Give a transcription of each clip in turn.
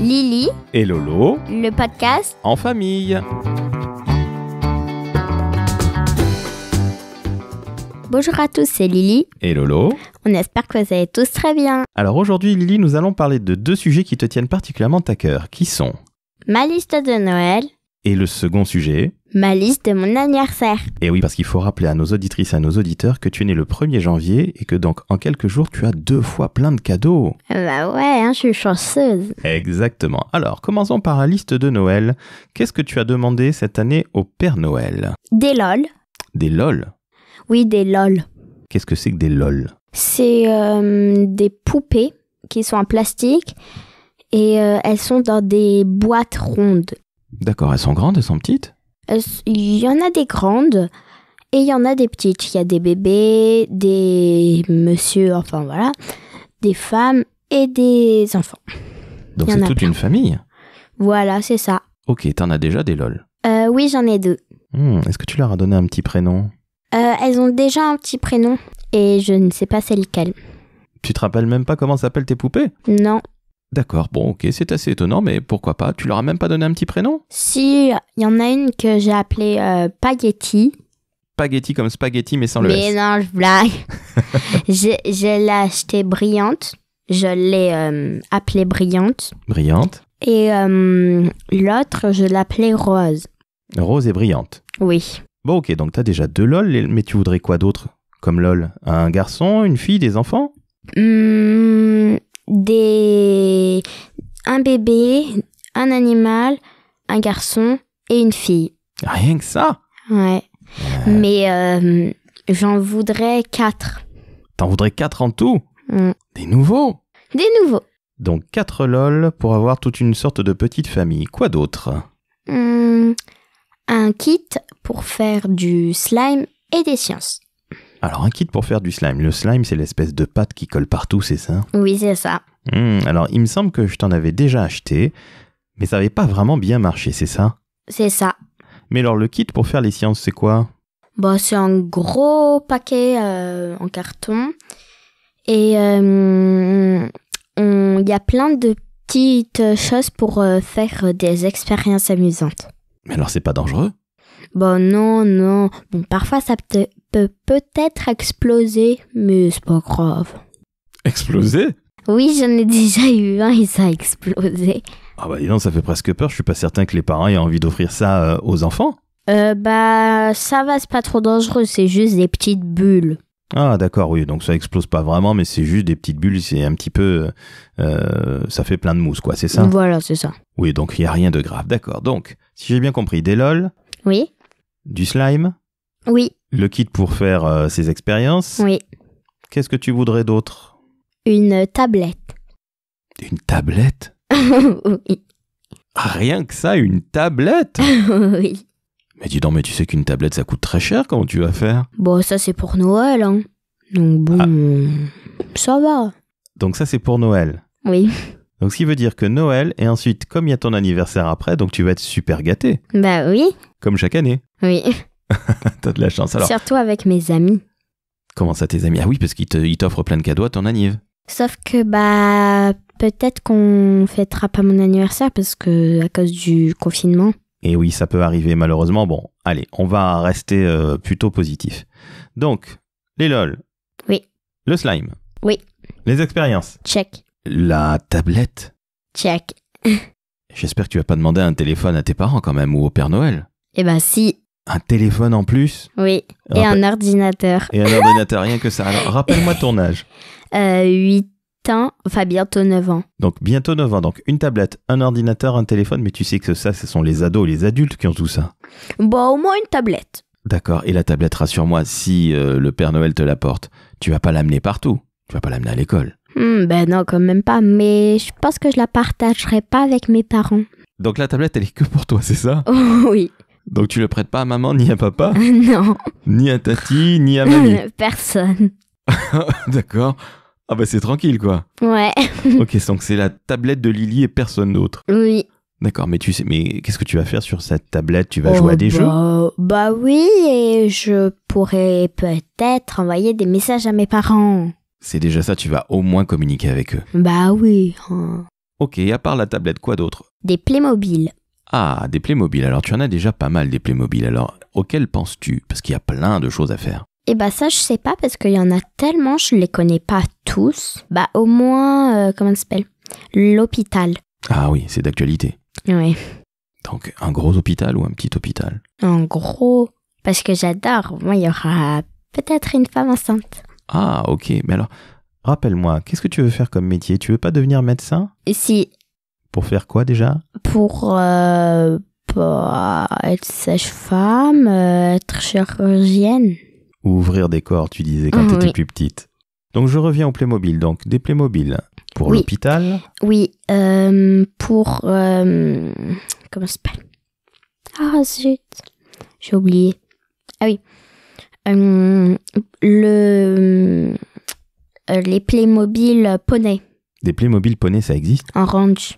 Lily et Lolo, le podcast en famille. Bonjour à tous, c'est Lily. Et Lolo. On espère que vous allez tous très bien. Alors aujourd'hui, Lily, nous allons parler de deux sujets qui te tiennent particulièrement à cœur, qui sont ma liste de Noël et le second sujet Ma liste de mon anniversaire. Et oui, parce qu'il faut rappeler à nos auditrices et à nos auditeurs que tu es né le 1er janvier et que donc en quelques jours, tu as deux fois plein de cadeaux. Ah bah ouais, hein, je suis chanceuse. Exactement. Alors, commençons par la liste de Noël. Qu'est-ce que tu as demandé cette année au Père Noël Des lol. Des lol Oui, des lol. Qu'est-ce que c'est que des lol C'est euh, des poupées qui sont en plastique et euh, elles sont dans des boîtes rondes. D'accord, elles sont grandes, elles sont petites Il y en a des grandes et il y en a des petites. Il y a des bébés, des monsieur, enfin voilà, des femmes et des enfants. Donc c'est toute une famille Voilà, c'est ça. Ok, t'en as déjà des lol euh, Oui, j'en ai deux. Hmm, est-ce que tu leur as donné un petit prénom euh, Elles ont déjà un petit prénom et je ne sais pas c'est lequel. Tu te rappelles même pas comment s'appellent tes poupées Non. D'accord, bon, ok, c'est assez étonnant, mais pourquoi pas Tu leur as même pas donné un petit prénom Si, il y en a une que j'ai appelée euh, Spaghetti. Spaghetti comme spaghetti, mais sans le S. Mais non, je blague. je, je l'ai acheté brillante. Je l'ai euh, appelée brillante. Brillante. Et euh, l'autre, je l'appelais Rose. Rose et brillante. Oui. Bon, ok, donc t'as déjà deux LOL, mais tu voudrais quoi d'autre Comme LOL Un garçon, une fille, des enfants mmh, des un bébé, un animal, un garçon et une fille. Rien que ça Ouais. Mais euh, j'en voudrais quatre. T'en voudrais quatre en tout mm. Des nouveaux Des nouveaux. Donc quatre lol pour avoir toute une sorte de petite famille. Quoi d'autre mm. Un kit pour faire du slime et des sciences. Alors, un kit pour faire du slime. Le slime, c'est l'espèce de pâte qui colle partout, c'est ça Oui, c'est ça. Hmm, alors, il me semble que je t'en avais déjà acheté, mais ça n'avait pas vraiment bien marché, c'est ça C'est ça. Mais alors, le kit pour faire les sciences, c'est quoi Bah, c'est un gros paquet euh, en carton. Et il euh, y a plein de petites choses pour euh, faire des expériences amusantes. Mais alors, c'est pas dangereux Bon, non, non. Bon, parfois ça peut peut-être exploser, mais c'est pas grave. Exploser Oui, j'en ai déjà eu un et ça a explosé. Ah bah dis donc, ça fait presque peur. Je suis pas certain que les parents aient envie d'offrir ça euh, aux enfants. Euh, bah, ça va, c'est pas trop dangereux, c'est juste des petites bulles. Ah d'accord, oui, donc ça explose pas vraiment, mais c'est juste des petites bulles, c'est un petit peu... Euh, ça fait plein de mousse, quoi, c'est ça Voilà, c'est ça. Oui, donc il n'y a rien de grave, d'accord. Donc, si j'ai bien compris, des lol, oui. Du slime Oui. Le kit pour faire euh, ses expériences Oui. Qu'est-ce que tu voudrais d'autre Une tablette. Une tablette Oui. Ah, rien que ça, une tablette Oui. Mais dis donc, mais tu sais qu'une tablette, ça coûte très cher, comment tu vas faire Bon, ça c'est pour Noël, hein. Donc bon, ah. ça va. Donc ça c'est pour Noël Oui. Donc ce qui veut dire que Noël, et ensuite, comme il y a ton anniversaire après, donc tu vas être super gâté. Bah oui. Comme chaque année. Oui. T'as de la chance alors. Surtout avec mes amis. Comment ça tes amis Ah oui, parce qu'ils t'offrent plein de cadeaux à ton anniv. Sauf que bah peut-être qu'on fêtera pas mon anniversaire parce que à cause du confinement. Et oui, ça peut arriver malheureusement. Bon, allez, on va rester euh, plutôt positif. Donc, les lol. Oui. Le slime. Oui. Les expériences. Check. La tablette Check. J'espère que tu vas pas demander un téléphone à tes parents quand même ou au Père Noël. Eh ben si. Un téléphone en plus Oui. Et un ordinateur. Et un ordinateur, rien que ça. Alors, rappelle-moi ton âge. Euh, 8 ans, enfin bientôt 9 ans. Donc bientôt 9 ans, donc une tablette, un ordinateur, un téléphone, mais tu sais que ça, ce sont les ados et les adultes qui ont tout ça. Bon, au moins une tablette. D'accord, et la tablette, rassure-moi, si euh, le Père Noël te l'apporte, tu vas pas l'amener partout, tu vas pas l'amener à l'école. Hmm, ben non, quand même pas, mais je pense que je la partagerai pas avec mes parents. Donc la tablette, elle est que pour toi, c'est ça oh Oui. Donc tu le prêtes pas à maman ni à papa Non. Ni à tati, ni à mamie Personne. D'accord. Ah ben c'est tranquille quoi. Ouais. ok, donc c'est la tablette de Lily et personne d'autre. Oui. D'accord, mais tu sais, mais qu'est-ce que tu vas faire sur cette tablette Tu vas oh jouer à des bah, jeux Bah oui, et je pourrais peut-être envoyer des messages à mes parents. C'est déjà ça, tu vas au moins communiquer avec eux. Bah oui. Hein. Ok, à part la tablette, quoi d'autre Des Playmobil. Ah, des Playmobil. Alors tu en as déjà pas mal des Playmobil. Alors auxquels penses-tu Parce qu'il y a plein de choses à faire. Eh bah ça, je sais pas parce qu'il y en a tellement, je les connais pas tous. Bah au moins, euh, comment ça s'appelle L'hôpital. Ah oui, c'est d'actualité. Oui. Donc un gros hôpital ou un petit hôpital Un gros, parce que j'adore, moi, il y aura peut-être une femme enceinte. Ah, ok. Mais alors, rappelle-moi, qu'est-ce que tu veux faire comme métier Tu veux pas devenir médecin Si. Pour faire quoi déjà Pour, euh, bah, être sage-femme, euh, être chirurgienne. ouvrir des corps, tu disais, quand ah, tu étais plus petite. Donc je reviens au Playmobil. Donc des Playmobil pour l'hôpital. Oui, euh, pour... comment ça s'appelle Ah zut, j'ai oublié. Ah oui, euh, le, euh, les Playmobil poney. Des Playmobil poney, ça existe En ranch.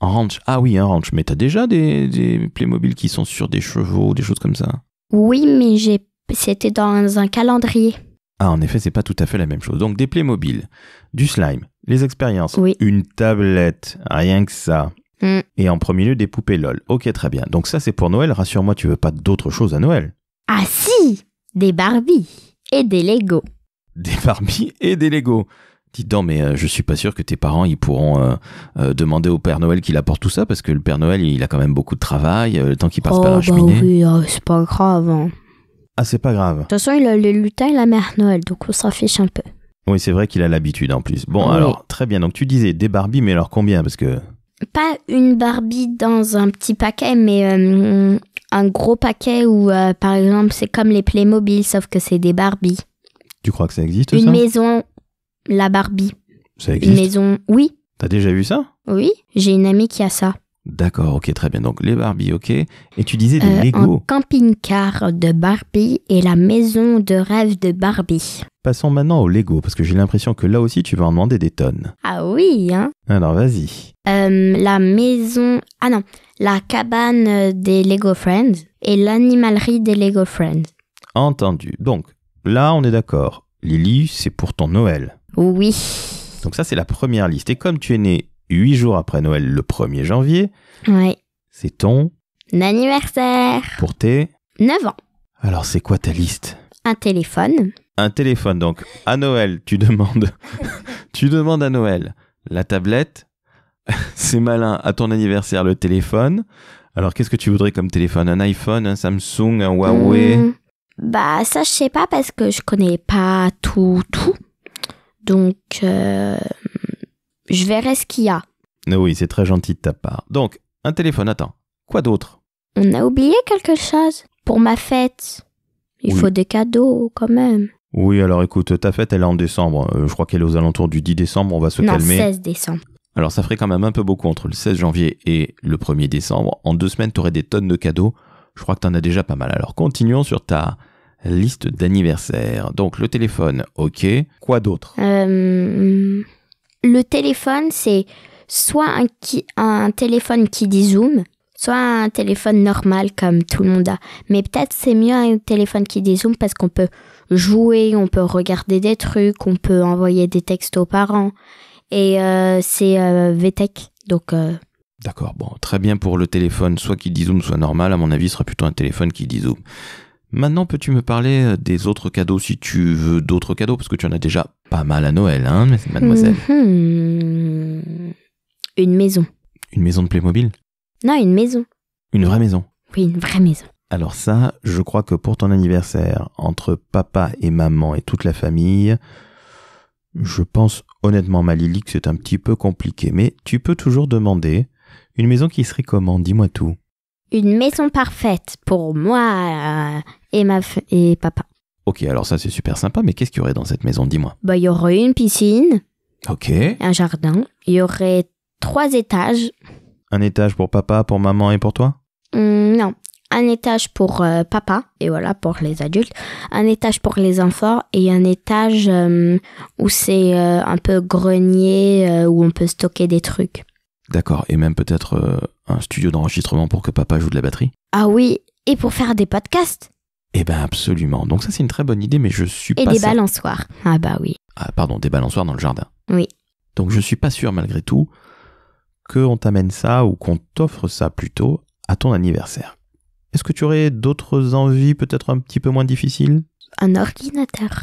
En ranch Ah oui, un ranch. Mais t'as déjà des, des Playmobil qui sont sur des chevaux, des choses comme ça Oui, mais j'ai... c'était dans un calendrier. Ah, en effet, c'est pas tout à fait la même chose. Donc, des Playmobil, du slime, les expériences, une tablette, rien que ça. Mm. Et en premier lieu, des poupées LOL. Ok, très bien. Donc, ça, c'est pour Noël. Rassure-moi, tu veux pas d'autres choses à Noël Ah, si des Barbies et des Lego. Des Barbies et des Lego. dis donc, mais euh, je suis pas sûr que tes parents ils pourront euh, euh, demander au Père Noël qu'il apporte tout ça parce que le Père Noël il a quand même beaucoup de travail, le temps qu'il passe par la oh, bah cheminée. Oui, oh, c'est pas grave. Hein. Ah, c'est pas grave. De toute façon, il a le lutin et la mère Noël, donc on s'en fiche un peu. Oui, c'est vrai qu'il a l'habitude en plus. Bon, alors, très bien. Donc tu disais des Barbies, mais alors combien Parce que. Pas une Barbie dans un petit paquet, mais un gros paquet où, euh, par exemple, c'est comme les Playmobil, sauf que c'est des Barbie. Tu crois que ça existe Une maison, la Barbie. Ça existe Une maison, oui. T'as déjà vu ça Oui, j'ai une amie qui a ça. D'accord, ok, très bien. Donc les Barbie, ok. Et tu disais des euh, Lego. Un camping-car de Barbie et la maison de rêve de Barbie. Passons maintenant aux Lego, parce que j'ai l'impression que là aussi tu vas en demander des tonnes. Ah oui, hein Alors vas-y. Euh, la maison. Ah non, la cabane des Lego Friends et l'animalerie des Lego Friends. Entendu. Donc là, on est d'accord. Lily, c'est pour ton Noël. Oui. Donc ça, c'est la première liste. Et comme tu es née huit jours après Noël, le 1er janvier. Oui. C'est ton anniversaire. Pour tes 9 ans. Alors, c'est quoi ta liste Un téléphone. Un téléphone, donc à Noël, tu demandes, tu demandes à Noël la tablette, c'est malin, à ton anniversaire, le téléphone. Alors, qu'est-ce que tu voudrais comme téléphone Un iPhone, un Samsung, un Huawei hmm. Bah, ça, je sais pas parce que je connais pas tout, tout. Donc, euh, je verrai ce qu'il y a. Oui, c'est très gentil de ta part. Donc, un téléphone, attends. Quoi d'autre On a oublié quelque chose pour ma fête. Il faut des cadeaux quand même. Oui, alors écoute, ta fête, elle est en décembre. Euh, je crois qu'elle est aux alentours du 10 décembre, on va se non, calmer. 16 décembre. Alors ça ferait quand même un peu beaucoup entre le 16 janvier et le 1er décembre. En deux semaines, tu aurais des tonnes de cadeaux. Je crois que tu en as déjà pas mal. Alors continuons sur ta liste d'anniversaire. Donc le téléphone, ok. Quoi d'autre euh le téléphone, c'est soit un, téléphone qui dit zoom, soit un téléphone normal comme tout le monde a. Mais peut-être c'est mieux un téléphone qui zoom parce qu'on peut jouer, on peut regarder des trucs, on peut envoyer des textes aux parents. Et euh, c'est euh, VTech, donc... Euh. D'accord, bon, très bien pour le téléphone, soit qui dit zoom, soit normal. À mon avis, ce sera plutôt un téléphone qui dit zoom. Maintenant, peux-tu me parler euh, des autres cadeaux si tu veux d'autres cadeaux Parce que tu en as déjà pas mal à Noël, hein, mademoiselle. Hmm. Une maison. Une maison de Playmobil Non, une maison. Une vraie maison Oui, une vraie maison. Alors ça, je crois que pour ton anniversaire, entre papa et maman et toute la famille, je pense honnêtement, ma que c'est un petit peu compliqué, mais tu peux toujours demander une maison qui serait comment Dis-moi tout. Une maison parfaite pour moi, euh, et, ma et papa. Ok, alors ça c'est super sympa, mais qu'est-ce qu'il y aurait dans cette maison, dis-moi Bah, il y aurait une piscine. Ok. Un jardin. Il y aurait trois étages. Un étage pour papa, pour maman et pour toi hum, Non. Un étage pour euh, papa, et voilà, pour les adultes. Un étage pour les enfants, et un étage euh, où c'est euh, un peu grenier, où on peut stocker des trucs. D'accord, et même peut-être un studio d'enregistrement pour que papa joue de la batterie Ah oui, et pour faire des podcasts eh ben absolument. Donc ça c'est une très bonne idée, mais je suis Et Et des balançoires. Ah bah oui. Ah pardon, des balançoires dans le jardin. Oui. Donc je suis pas sûr malgré tout qu'on t'amène ça ou qu'on t'offre ça plutôt à ton anniversaire. Est-ce que tu aurais d'autres envies peut-être un petit peu moins difficiles Un ordinateur.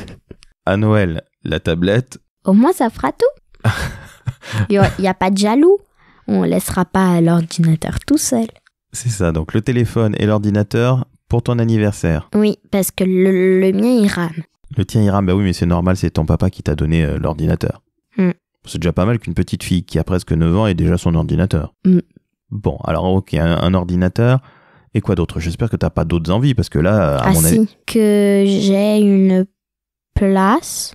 à Noël, la tablette. Au moins ça fera tout. Il n'y a pas de jaloux. On ne laissera pas l'ordinateur tout seul. C'est ça, donc le téléphone et l'ordinateur, pour ton anniversaire Oui, parce que le, le mien, ira. Le tien, ira. bah oui, mais c'est normal, c'est ton papa qui t'a donné euh, l'ordinateur. Mm. C'est déjà pas mal qu'une petite fille qui a presque 9 ans ait déjà son ordinateur. Mm. Bon, alors ok, un, ordinateur. Et quoi d'autre J'espère que t'as pas d'autres envies, parce que là, à ah, mon avis... que j'ai une place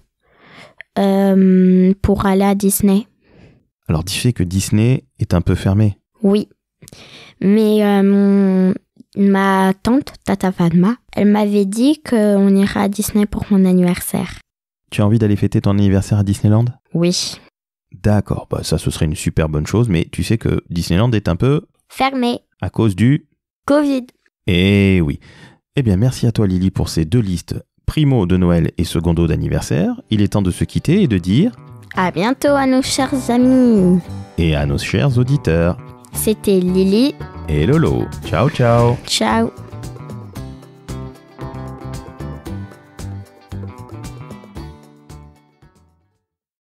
euh, pour aller à Disney. Alors, dis sais que Disney est un peu fermé. Oui. Mais euh, Ma tante, Tata Fatma, elle m'avait dit qu'on irait à Disney pour mon anniversaire. Tu as envie d'aller fêter ton anniversaire à Disneyland Oui. D'accord, bah ça ce serait une super bonne chose, mais tu sais que Disneyland est un peu... Fermé. À cause du... Covid. Eh oui. Eh bien merci à toi Lily pour ces deux listes, primo de Noël et secondo d'anniversaire. Il est temps de se quitter et de dire... À bientôt à nos chers amis. Et à nos chers auditeurs. C'était Lily. Et Lolo. Ciao, ciao. Ciao.